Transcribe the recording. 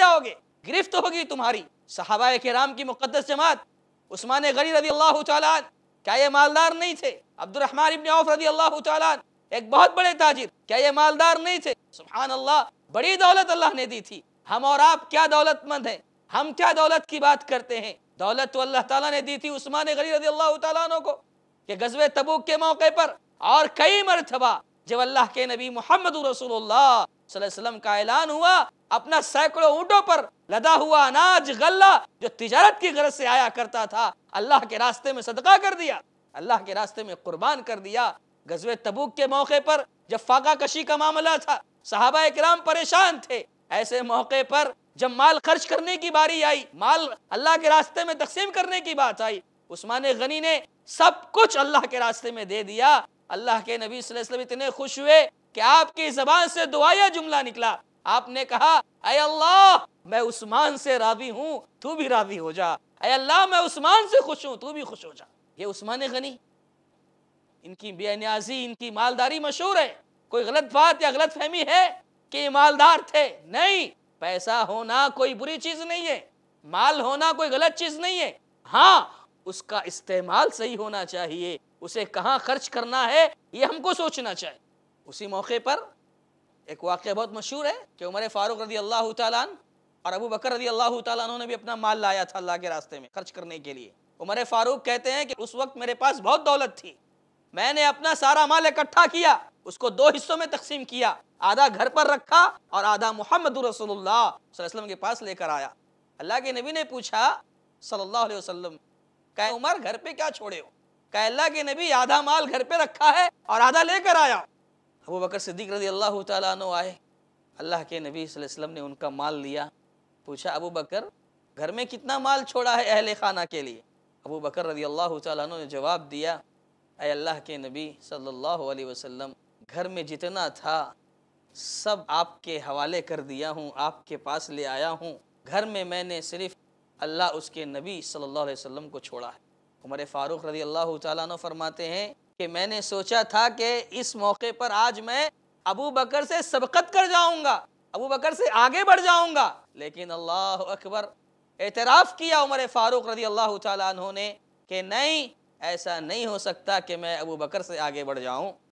جاؤ گے گرفت ہوگی تمہاری صحابہ کرام کی مقدس جماعت عثمان غری رضی اللہ تعالیٰ کیا یہ مالدار نہیں تھے عبد الرحمن ابن عوف رضی اللہ تعالیٰ ایک بہت بڑے تاجر کیا یہ مالدار نہیں تھے سبحان اللہ بڑی دولت اللہ نے دی تھی ہم اور آپ کیا دولت مند ہیں ہم کیا دولت کی بات کرتے ہیں دولت تو اللہ تعالیٰ نے دی تھی عثمان غری رضی اللہ تعالیٰ عنہ کو کہ غزوہ تبوک کے موقع پر اور کئی مرتبہ جب اللہ کے نبی محمد رسول اللہ صلی اللہ علیہ وسلم کا اعلان ہوا اپنا سینکڑوں اونٹوں پر لدا ہوا غلہ جو تجارت کی غرض سے آیا کرتا تھا اللہ کے راستے میں صدقہ کر دیا اللہ کے راستے میں قربان کر دیا تبوک کے موقع پر جب فاقہ کشی کا معاملہ تھا صحابہ اکرام پریشان تھے ایسے موقع پر جب مال خرچ کرنے کی باری آئی مال اللہ کے راستے میں تقسیم کرنے کی بات آئی عثمان غنی نے سب کچھ اللہ کے راستے میں دے دیا اللہ کے نبی صلی اللہ علیہ وسلم اتنے خوش ہوئے کہ آپ کی زبان سے دعایا جملہ نکلا آپ نے کہا اے اللہ میں عثمان سے راضی ہوں تو بھی راضی ہو جا اے اللہ میں عثمان سے خوش ہوں تو بھی خوش ہو جا یہ عثمان غنی ان کی بے نیازی ان کی مالداری مشہور ہے کوئی غلط بات یا غلط فہمی ہے کہ یہ مالدار تھے نہیں پیسہ ہونا کوئی بری چیز نہیں ہے مال ہونا کوئی غلط چیز نہیں ہے ہاں اس کا استعمال صحیح ہونا چاہیے اسے کہاں خرچ کرنا ہے یہ ہم کو سوچنا چاہیے اسی موقع پر ایک واقعہ بہت مشہور ہے کہ عمر فاروق رضی اللہ تعالیٰ اور ابو بکر رضی اللہ تعالیٰ عنہ نے بھی اپنا مال لایا تھا اللہ کے راستے میں خرچ کرنے کے لیے عمر فاروق کہتے ہیں کہ اس وقت میرے پاس بہت دولت تھی میں نے اپنا سارا مال اکٹھا کیا اس کو دو حصوں میں تقسیم کیا آدھا گھر پر رکھا اور آدھا محمد رسول اللہ صلی اللہ علیہ وسلم کے پاس لے کر آیا اللہ کے نبی نے پوچھا صلی اللہ علیہ وسلم کہ عمر گھر پہ کیا چھوڑے ہو کہ اللہ کے نبی آدھا مال گھر پہ رکھا ہے اور آدھا لے کر آیا ابو بکر صدیق رضی اللہ تعالیٰ عنہ آئے اللہ کے نبی صلی اللہ علیہ وسلم نے ان کا مال لیا پوچھا ابو بکر گھر میں کتنا مال چھوڑا ہے اہل خانہ کے لیے ابو بکر رضی اللہ تعالیٰ عنہ نے جواب دیا اے اللہ کے نبی صلی اللہ علیہ وسلم گھر میں جتنا تھا سب آپ کے حوالے کر دیا ہوں آپ کے پاس لے آیا ہوں گھر میں میں نے صرف اللہ اس کے نبی صلی اللہ علیہ وسلم کو چھوڑا ہے عمر فاروق رضی اللہ تعالیٰ عنہ فرماتے ہیں کہ میں نے سوچا تھا کہ اس موقع پر آج میں ابو بکر سے سبقت کر جاؤں گا ابو بکر سے آگے بڑھ جاؤں گا لیکن اللہ اکبر اعتراف کیا عمر فاروق رضی اللہ تعالیٰ عنہ نے کہ نہیں ایسا نہیں ہو سکتا کہ میں ابو بکر سے آگے بڑھ جاؤں